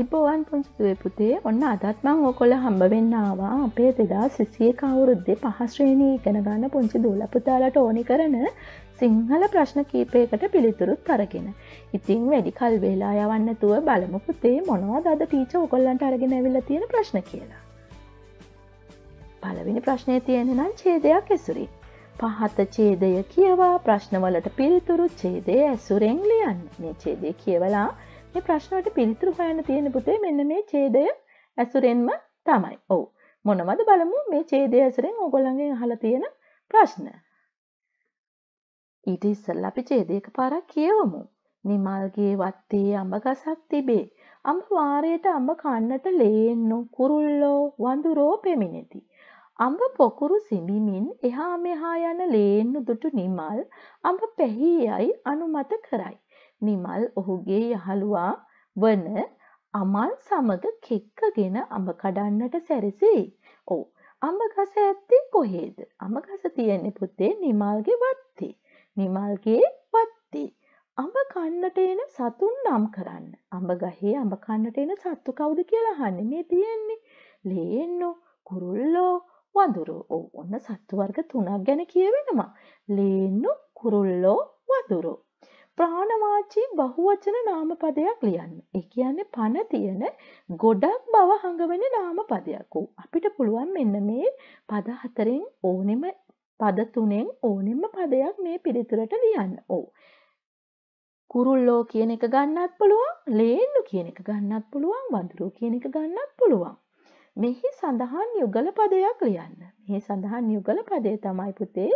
අයිබෝවන් පුංචිතුවේ පුතේ ඔන්න අදත්මං ඕකොල හම්බ වෙන්නවා අපේ දෙදා සිසිය කවුරුද්දේ පහශ්‍රේණී ඉගෙන ගන්න පුංචි දූලපුතාලට ඕනි කරන සිංහල ප්‍රශ්න කීපයකට පිළිතුරුත් අරගෙන. ඉතිං වැඩි කල් වෙලා යවන්නතුව බලමු පුතේ මොනවා දද ටීච ඕකොල්ලන්ට අරගෙන ඇවිල්ල තියෙන ප්‍රශ්න කියලා. පලවිනි ප්‍රශ්නය තියෙන නම් චේදයක් ඇසුරි. පහත චේදය කියවා ප්‍රශ්නවලට පිළිතුරු චේදය ඇසුරෙන් ලියන්න මේ චේදය කියවලා මේ ප්‍රශ්නට පිළිතුරු හොයන්න තියෙන පුතේ මෙන්න මේ ඡේදය ඇසුරෙන්ම තමයි. ඔව්. මොනවද බලමු මේ ඡේදය ඇසුරෙන් ඕගොල්ලන්ගෙන් අහලා තියෙන ප්‍රශ්න. ඊට ඉස්සෙල්ලා අපි ඡේදයක පාරක් කියවමු. නිමල්ගේ වත්තේ අඹ ගසක් තිබේ. අඹ වාරයට අඹ කන්නට ලේන්නු කුරුල්ලෝ වඳුරෝ පෙමිණෙති. අඹ පොකුරු සිඹිමින් එහා මෙහා යන ලේන්නු දුටු නිමල් අඹ පැහී යයි අනුමත කරයි. නිමල් ඔහුගේ යහළුවා වන අමල් සමග කෙක්කගෙන අඹ කඩන්නට සැරසේ. ඔව්. අඹ ගස ඇත්තේ කොහේද? අඹ ගස තියෙන්නේ පුතේ නිමල්ගේ වත්තේ. නිමල්ගේ වත්තේ. අඹ කන්නට එන සතුන් නම් කරන්න. අඹ ගහේ අඹ කන්නට එන සත්තු කවුද කියලා අහන්නේ මේ තියෙන්නේ. ලේන්නෝ, කුරුල්ලෝ, වඳුරෝ. ඔව්. ඔන්න සත්තු වර්ග තුනක් ගැන කියවෙනවා. ලේන්නෝ, කුරුල්ලෝ, වඳුරෝ. ප්‍රාණවාචී බහුවචන නාමපදයක් ලියන්න. ඒ කියන්නේ පන තියෙන ගොඩක් බව හඟවන නාමපදයක්. අපිට පුළුවන් මෙන්න මේ පද හතරෙන් ඕනෙම පද තුනෙන් ඕනෙම පදයක් මේ පිළිතුරට ලියන්න. ඔව්. කුරුල්ලෝ කියන එක ගන්නත් පුළුවන්, ලේන්නු කියන එක ගන්නත් පුළුවන්, වඳුරෝ කියන එක ගන්නත් පුළුවන්. මෙහි සඳහන් යුගල පදයක් ලියන්න. මෙහි සඳහන් යුගල පදේ තමයි පුතේ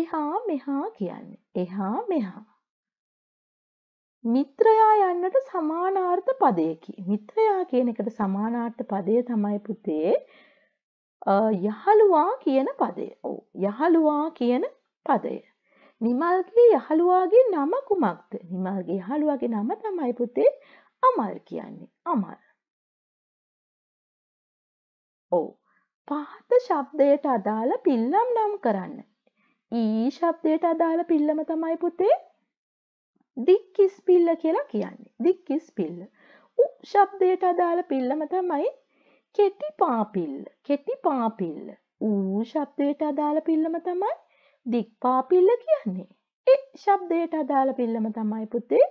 එහා මෙහා කියන්නේ. එහා මෙහා මිත්‍රයා යන්නට සමානාර්ථ පදයකි. මිත්‍රයා කියන එකට සමානාර්ථ පදය තමයි පුතේ යහළුවා කියන පදය. ඔව් යහළුවා කියන පදය. නිමල්ගේ යහළුවාගේ නම කුමක්ද? නිමල්ගේ යහළුවාගේ නම තමයි පුතේ අමල් කියන්නේ. අමල්. ඔව්. පහත ශබ්දයට අදාළ පිල්ලම් නම් කරන්න. ඊ ශබ්දයට අදාළ පිල්ලම තමයි පුතේ දික්කිස් පිල්ල කියලා කියන්නේ. දික්කිස් පිල්ල. උ ශබ්දයට අදාළ පිල්ලම තමයි කෙටි පාපිල්ල. කෙටි පාපිල්ල. ඌ ශබ්දයට අදාළ පිල්ලම තමයි දික් පාපිල්ල කියන්නේ. ඒ ශබ්දයට අදාළ පිල්ලම තමයි පුතේ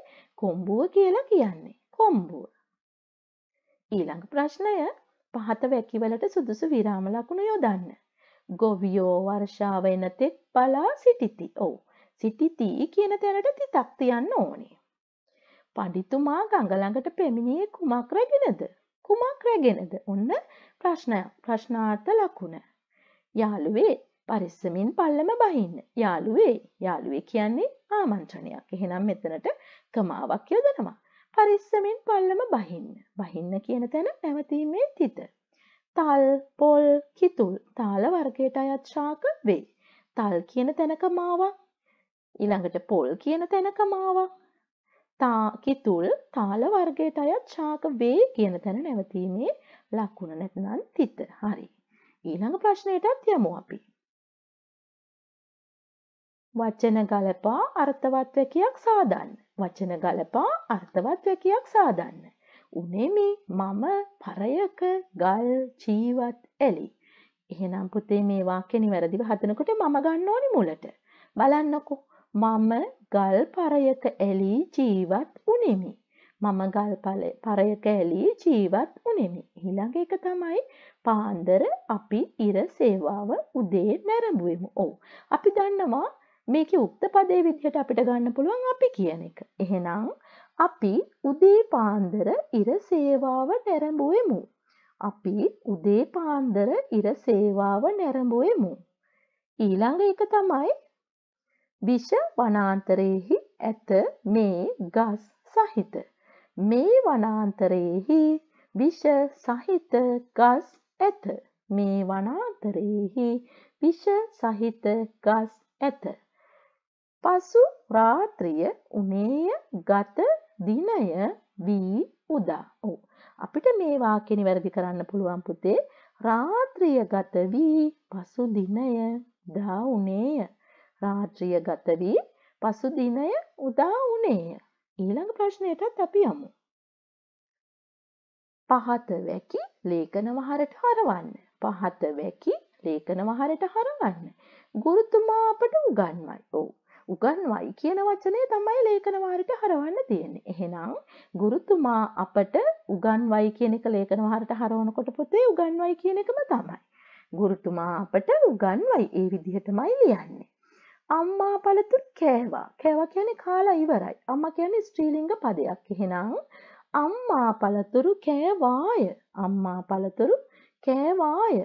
කොම්බුව කියලා කියන්නේ. කොම්බුව. ඊළඟ ප්‍රශ්නය පහත වැකිවලට සුදුසු විරාම ලකුණු යොදන්න. ගොවියෝ වර්ෂාව එනතෙක් බලා සිටිති. ඔව්. සිටිතී කියන තැනට තිතක් තියන්න ඕනේ. පඬිතුමා ගඟ ළඟට පැමිණියේ කුමක් රැගෙනද? කුමක් රැගෙනද? ඔන්න ප්‍රශ්නය. ප්‍රශ්නාර්ථ ලකුණ. යාළුවේ පරිස්සමින් පල්ලම බහින්න. යාළුවේ යාළුවේ කියන්නේ ආමන්ත්‍රණයක්. එහෙනම් මෙතනට කමාවක් යොදනවා. පරිස්සමින් පල්ලම බහින්න. බහින්න කියන තැන නැවතීමේ තිත. තල්, පොල්, කිතුල් තාල වර්ගයට අයත් ශාක වේ. තල් කියන තැනක මාවක් ඊළඟට පොල් කියන තැනකමාවා තාකි තුල් තාල වර්ගයට අයත් ශාක වේ කියන තැන නැවතීමේ ලක්කුණ නැත්නම් තිත හරි. ඊළඟ ප්‍රශ්නයටත් යමු අපි. වචන ගලපා අර්ථවත් වැකියක් සාදන්න. වචන ගලපා අර්ථවත් වැකියක් සාදන්න. උනෙමි මම පරයක ගල් ජීවත් එලි. එහෙනම් පුතේ මේ වාක්‍ය නිවැරදිව හදනකොට මම ගන්න ඕනි මුලට. බලන්නකෝ මම ගල් පරයක ඇලී ජීවත් උනෙමි. මම ගල් පරයක ඇලී ජීවත් උනෙමි. ඊළඟ එක තමයි පාන්දර අපි ඉර සේවාව උදේ නැරඹුවෙමු. ඔව්. අපි දන්නවා මේක උක්ත පදේ විදිහට අපිට ගන්න පුළුවන් අපි කියන එක. එහෙනම් අපි උදේ පාන්දර ඉර සේවාව නැරඹුවෙමු. අපි උදේ පාන්දර ඉර සේවාව නැරඹුවෙමු. ඊළඟ එක තමයි විෂ වනාන්තරයෙහි ඇත මේ ගස් සහිත. මේ වනාන්තරයෙහි විෂ සහිත ගස් ඇත. මේ වනාන්තරයෙහි විෂ සහිත ගස් ඇත. පසු රාත්‍රිය උනේය ගත දිනය වී උදා. ඔව්. අපිට මේ වාක්‍යනි වැරදි කරන්න පුළුවන් පුතේ. රාත්‍රිය ගත වී පසු දිනය දා උනේය. රාත්‍රිය ගත වී පසු දිනය උදා වුණේය. ඊළඟ ප්‍රශ්නයටත් අපි යමු. පහත වැකි ලේඛන වහරට හරවන්න. පහත වැකි ලේඛන වහරට හරවන්න. ගුරුතුමා අපට උගන්වයි. ඔව්. උගන්වයි කියන වචනේ තමයි ලේඛන වහරට හරවන්න තියෙන්නේ. එහෙනම් ගුරුතුමා අපට උගන්වයි කියන එක ලේඛන වහරට හරවනකොට පොතේ උගන්වයි කියන එකම තමයි. ගුරුතුමා අපට උගන්වයි. ඒ විදිහටමයි ලියන්නේ. අම්මා පළතුරු කෑවා කෑවා කියන්නේ කාලා ඉවරයි අම්මා කියන්නේ ස්ත්‍රීලිංග පදයක් එහෙනම් අම්මා පළතුරු කෑවාය අම්මා පළතුරු කෑවාය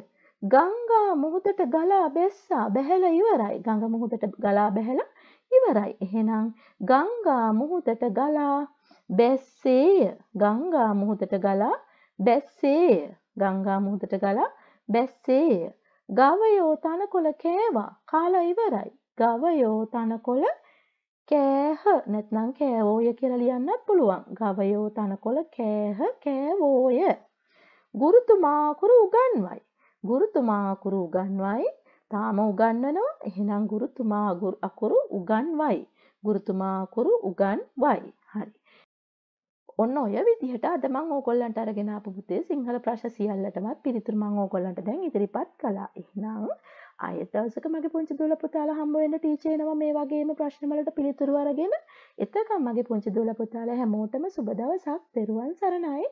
ගංගා මුහුදට ගලා බැස්සා බැහැලා ඉවරයි ගඟ මුහුදට ගලා බැහැලා ඉවරයි එහෙනම් ගංගා මුහුදට ගලා බැස්සේය ගංගා මුහුදට ගලා බැස්සේය ගංගා මුහුදට ගලා බැස්සේය ගවයෝ තනකොළ කෑවා කාලා ඉවරයි ගවයෝ තනකොළ කෑහ නැත්නම් කෑවෝය කියලා ලියන්නත් පුළුවන්. ගවයෝ තනකොළ කෑහ කෑවෝය. ගුරුතුමාකුරු උගන්වයි. ගුරුතුමාකුරු උගන්වයි. තාම උගන්වනවා. එහෙනම් ගුරුතුමා අකුරු උගන්වයි. ගුරුතුමාකුරු උගන්වයි. හරි. ඔන්න ඔය විදිහට අද මම ඕගොල්ලන්ට අරගෙන ආපු පුතේ සිංහල ප්‍රශ්න සියල්ලටම පිළිතුරු මම ඕගොල්ලන්ට දැන් ඉදිරිපත් කළා. එහෙනම් ආයෙත් දවසක මගේ පුංචි දුවලා පුතාලා හම්බ වෙන්න ටීචර් එනවා මේ වගේම ප්‍රශ්න වලට පිළිතුරු අරගෙන එතකම් මගේ පුංචි දුවලා පුතාලා හැමෝටම සුබ දවසක්. තෙරුවන් සරණයි.